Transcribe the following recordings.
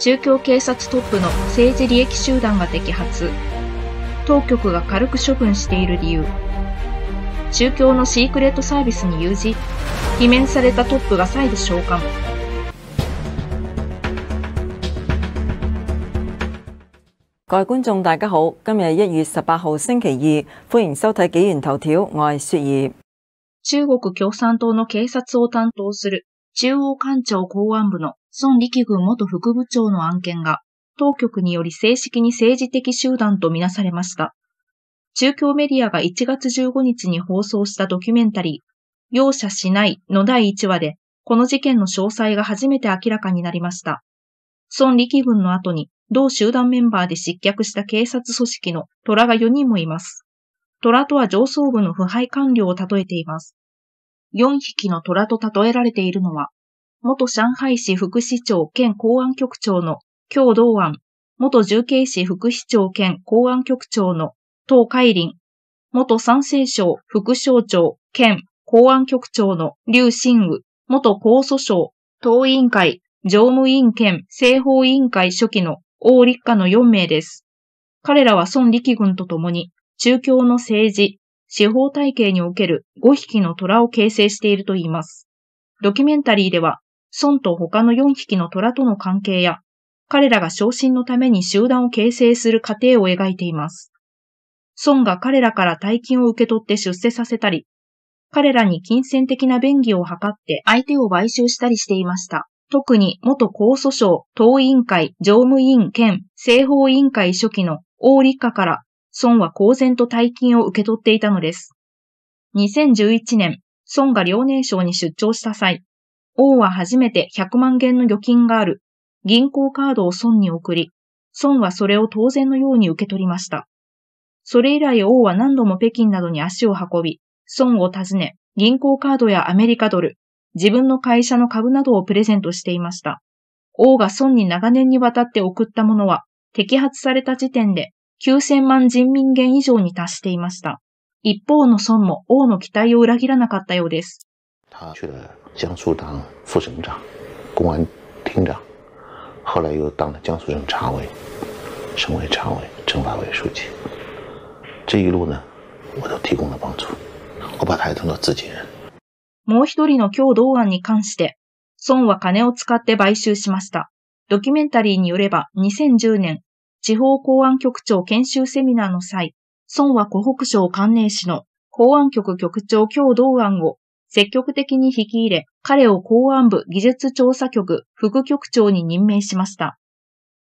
中共警察トップの政治利益集団が摘発。当局が軽く処分している理由。中共のシークレットサービスに有事。罷免されたトップが再度召喚。各位觀大家好，今日月星期二，迎收睇《元我雪中国共産党の警察を担当する中央官庁公安部の孫力軍元副部長の案件が、当局により正式に政治的集団とみなされました。中共メディアが1月15日に放送したドキュメンタリー、容赦しないの第1話で、この事件の詳細が初めて明らかになりました。孫力軍の後に、同集団メンバーで失脚した警察組織の虎が4人もいます。虎とは上層部の腐敗官僚を例えています。4匹の虎と例えられているのは、元上海市副市長兼公安局長の京道安、元重慶市副市長兼公安局長の東海林、元山西省副省長兼公安局長の劉新宇、元高訴省党委員会常務委員兼政法委員会初期の王立下の4名です。彼らは孫力軍と共に中共の政治、司法体系における5匹の虎を形成しているといいます。ドキュメンタリーでは孫と他の4匹の虎との関係や、彼らが昇進のために集団を形成する過程を描いています。孫が彼らから大金を受け取って出世させたり、彼らに金銭的な便宜を図って相手を買収したりしていました。特に元高訴訟、党委員会、常務委員兼政法委員会初期の王立家から孫は公然と大金を受け取っていたのです。2011年、孫が遼寧省に出張した際、王は初めて100万元の預金がある。銀行カードを孫に送り、孫はそれを当然のように受け取りました。それ以来王は何度も北京などに足を運び、孫を訪ね、銀行カードやアメリカドル、自分の会社の株などをプレゼントしていました。王が孫に長年にわたって送ったものは、摘発された時点で9000万人民元以上に達していました。一方の孫も王の期待を裏切らなかったようです。他江苏当副省长、公安厅长，后来又当了江苏省常委、省委常委、政法委书记。这一路呢，我都提供了帮助，我把他也当做自己人。もう一人の共同案に関して、孫は金を使って買収しました。ドキュメンタリーによれば、2010年地方公安局長研修セミナーの際、孫は湖北省関連市の公安局局長共同案を。積極的に引き入れ、彼を公安部技術調査局副局長に任命しました。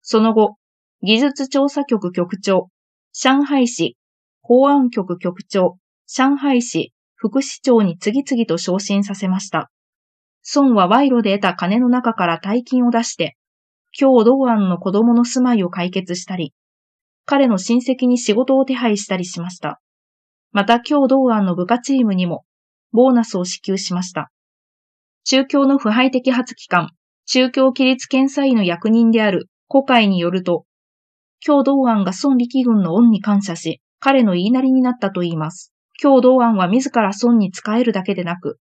その後、技術調査局局長、上海市公安局局長、上海市副市長に次々と昇進させました。孫は賄賂で得た金の中から大金を出して、京道安の子供の住まいを解決したり、彼の親戚に仕事を手配したりしました。また京道安の部下チームにもボーナスを支給しました。中共の腐敗的発機関、中共規律検査院の役人である古海によると、共同案が孫力軍の恩に感謝し、彼の言いなりになったと言います。共同案は自ら孫に仕えるだけでなく、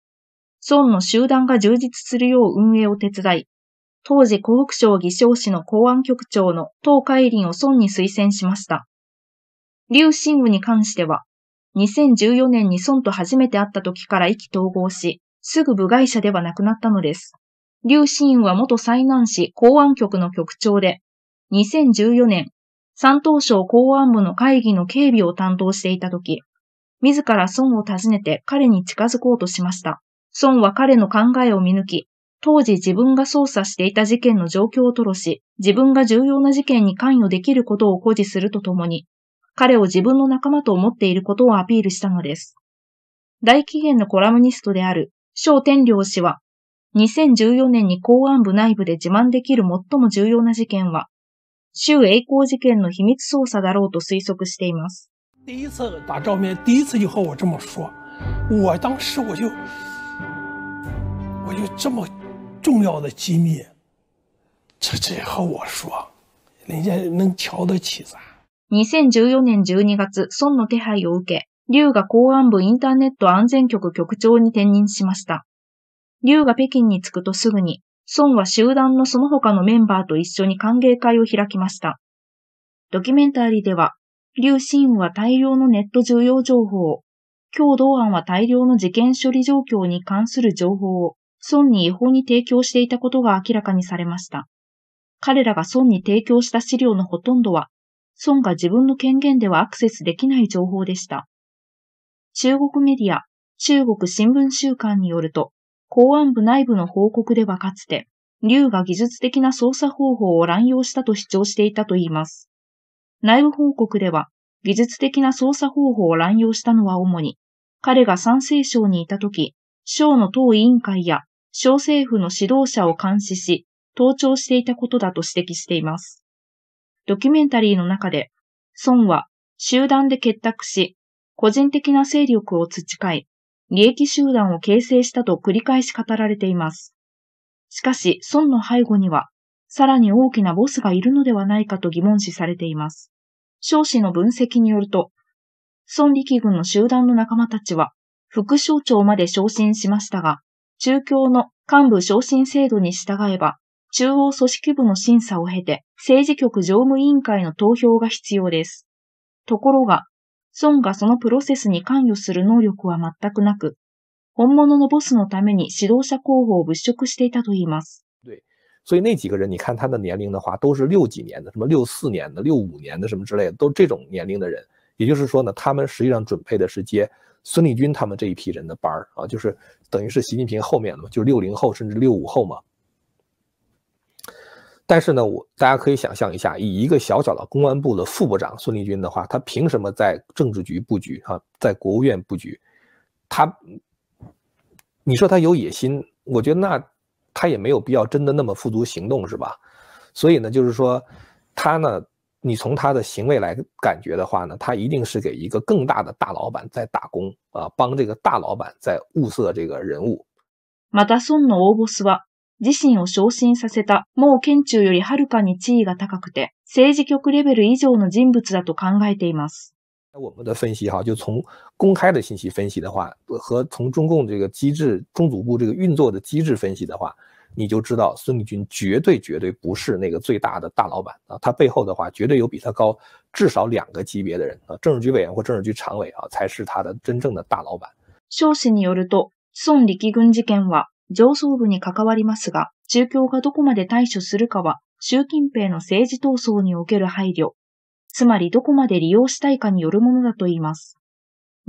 孫の集団が充実するよう運営を手伝い、当時湖北省偽証市の公安局長の東海林を孫に推薦しました。劉新武に関しては、2014年に孫と初めて会った時から意気投合し、すぐ部外者ではなくなったのです。劉信は元災難市公安局の局長で、2014年、山東省公安部の会議の警備を担当していた時、自ら孫を訪ねて彼に近づこうとしました。孫は彼の考えを見抜き、当時自分が捜査していた事件の状況を吐露し、自分が重要な事件に関与できることを誇示するとともに、彼を自分の仲間と思っていることをアピールしたのです。大紀元のコラムニストである小天領氏は、2014年に公安部内部で自慢できる最も重要な事件は、州栄光事件の秘密捜査だろうと推測しています。第一次打照面，第一次就和我这么说，我当时我就，我就这么重要的机密，这这和我说，人家能瞧得起咱？2014年12月、孫の手配を受け、劉が公安部インターネット安全局局長に転任しました。劉が北京に着くとすぐに、孫は集団のその他のメンバーと一緒に歓迎会を開きました。ドキュメンタリーでは、劉新は大量のネット重要情報を、共同案は大量の事件処理状況に関する情報を、孫に違法に提供していたことが明らかにされました。彼らが孫に提供した資料のほとんどは、孫が自分の権限ではアクセスできない情報でした。中国メディア、中国新聞週刊によると、公安部内部の報告ではかつて、劉が技術的な操作方法を乱用したと主張していたといいます。内部報告では、技術的な操作方法を乱用したのは主に、彼が賛成省にいた時、省の党委員会や省政府の指導者を監視し、盗聴していたことだと指摘しています。ドキュメンタリーの中で、孫は集団で結託し、個人的な勢力を培い、利益集団を形成したと繰り返し語られています。しかし、孫の背後には、さらに大きなボスがいるのではないかと疑問視されています。少子の分析によると、孫力軍の集団の仲間たちは、副省庁まで昇進しましたが、中共の幹部昇進制度に従えば、中央組織部の審査を経て、政治局常務委員会の投票が必要です。ところが、孫がそのプロセスに関与する能力は全くなく、本物のボスのために指導者候補を物色していたといいます。所以那几个人，你看他的年龄的话，都是六几年的，什么六四年的、六五年的，什么之类的，都这种年龄的人。也就是说呢，他们实际上准备的是接孙立军他们这一批人的班儿啊，就是等于是习近平后面的嘛，就六零后甚至六五后嘛。但是呢，我大家可以想象一下，以一个小小的公安部的副部长孙立军的话，他凭什么在政治局布局啊，在国务院布局？他，你说他有野心，我觉得那他也没有必要真的那么付诸行动，是吧？所以呢，就是说，他呢，你从他的行为来感觉的话呢，他一定是给一个更大的大老板在打工啊，帮这个大老板在物色这个人物。自身を昇進させた、もう県中よりはるかに地位が高くて、政治局レベル以上の人物だと考えています。我们的分析哈，就从公开的信息分析的话，和从中共这个机制、中组部这个运作的机制分析的话，你就知道孙立军绝对绝对不是那个最大的大老板啊，他背后的话绝对有比他高至少两个级别的人啊，政治局委员或政治局常委啊，才是他的真正的大老板。少氏によると、孫力軍事件は上層部に関わりますが、中共がどこまで対処するかは、習近平の政治闘争における配慮、つまりどこまで利用したいかによるものだと言います。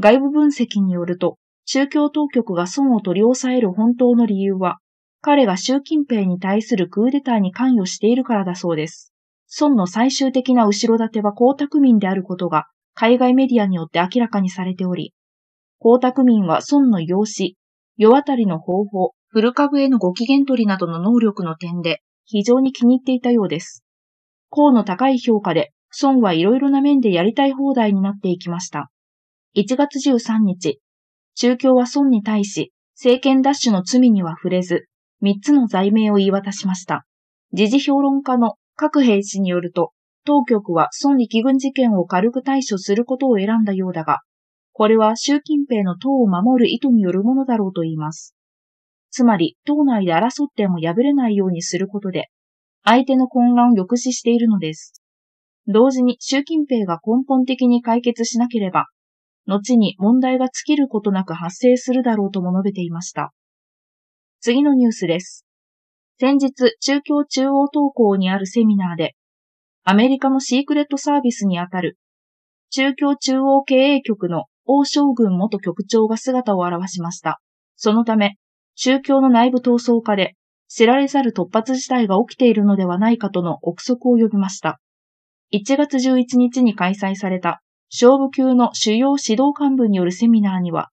外部分析によると、中共当局が損を取り押さえる本当の理由は、彼が習近平に対するクーデターに関与しているからだそうです。孫の最終的な後ろ盾は江沢民であることが海外メディアによって明らかにされており、江沢民は孫の養子、世渡りの方法、古株へのご機嫌取りなどの能力の点で非常に気に入っていたようです。功の高い評価で、孫はいろいろな面でやりたい放題になっていきました。1月13日、中共は孫に対し、政権奪取の罪には触れず、3つの罪名を言い渡しました。時事評論家の各兵士によると、当局は孫力軍事件を軽く対処することを選んだようだが、これは習近平の党を守る意図によるものだろうと言います。つまり、党内で争っても破れないようにすることで、相手の混乱を抑止しているのです。同時に習近平が根本的に解決しなければ、後に問題が尽きることなく発生するだろうとも述べていました。次のニュースです。先日、中共中央投校にあるセミナーで、アメリカのシークレットサービスにあたる、中共中央経営局の王将軍元局長が姿を現しました。そのため、宗教の内部闘争化で知られざる突発事態が起きているのではないかとの憶測を呼びました。1月11日に開催された勝負級の主要指導幹部によるセミナーには、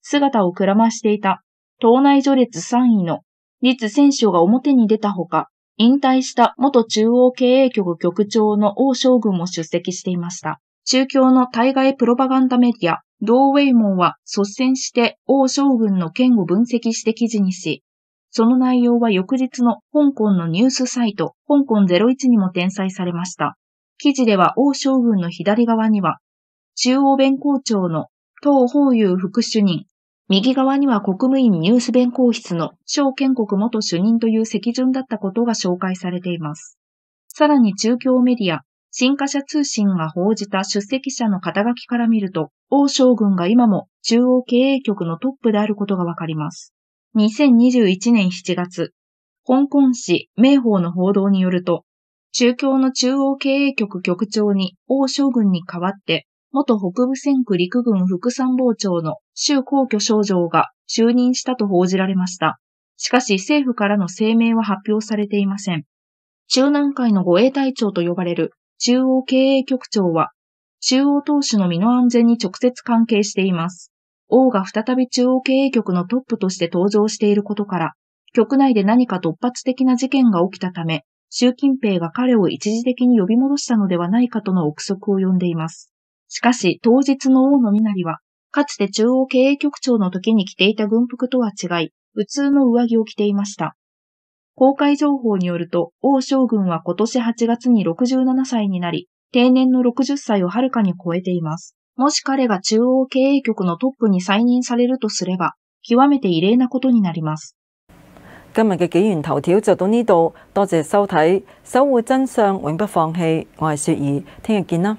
姿をくらましていた党内序列3位の立選手が表に出たほか、引退した元中央経営局局長の王将軍も出席していました。中共の対外プロパガンダメディア、同ウェイモンは率先して王将軍の件を分析して記事にし、その内容は翌日の香港のニュースサイト、香港01にも転載されました。記事では王将軍の左側には、中央弁公庁の東方優副主任、右側には国務院ニュース弁公室の小建国元主任という席順だったことが紹介されています。さらに中共メディア、新華社通信が報じた出席者の肩書きから見ると、王将軍が今も中央経営局のトップであることがわかります。2021年7月、香港市明報の報道によると、中共の中央経営局局長に王将軍に代わって、元北部戦区陸軍副参謀長の周皇居省将が就任したと報じられました。しかし政府からの声明は発表されていません。中南海の護衛隊長と呼ばれる中央経営局長は、中央投資の身の安全に直接関係しています。王が再び中央経営局のトップとして登場していることから、局内で何か突発的な事件が起きたため、習近平が彼を一時的に呼び戻したのではないかとの憶測を呼んでいます。しかし、当日の王の身なりは、かつて中央経営局長の時に着ていた軍服とは違い、普通の上着を着ていました。公開情報によると、王将軍は今年8月に67歳になり、定年の60歳をはるかに超えています。もし彼が中央経営局のトップに再任されるとすれば、極めて異例なことになります。今日嘅紀元頭條就到呢度，多謝收睇，守護真相永不放棄。我係雪兒，聽日見啦。